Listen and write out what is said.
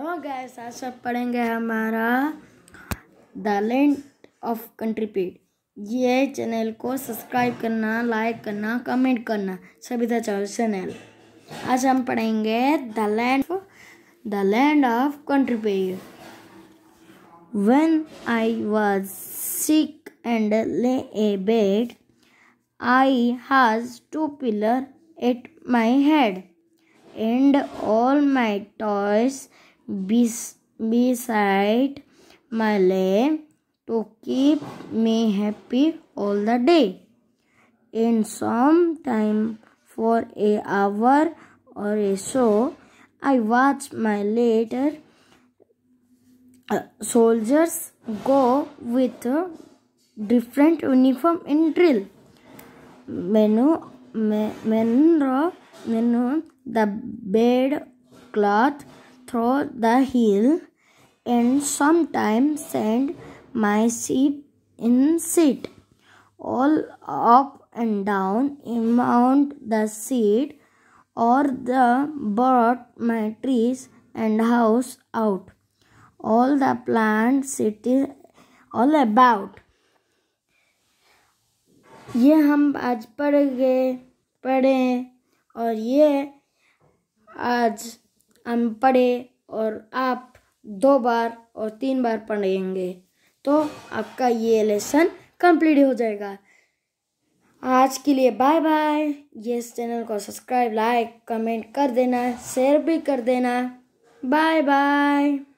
Hello तो आज सब पढ़ेंगे हमारा द लैंड ऑफ कंट्री पीड ये चैनल को सब्सक्राइब करना लाइक करना कमेंट करना सभी था चैनल आज हम पढ़ेंगे the land the land of counterpane when I was sick and lay a bed I has two pillow at my head and all my toys beside my lamp to keep me happy all the day. In some time for a hour or so, I watch my later uh, soldiers go with different uniform in drill. Menu, menu, menu the bed cloth through the hill and sometimes send my sheep in seed. All up and down amount the seed or the brought my trees and house out. All the plant city all about. ये हम आज पढ़ गए पढ़े और ये आज हम पढ़े और आप दो बार और तीन बार पढ़ेंगे तो आपका ये लेसन कंप्लीट हो जाएगा आज के लिए बाय बाय ये इस चैनल को सब्सक्राइब लाइक कमेंट कर देना शेयर भी कर देना बाय बाय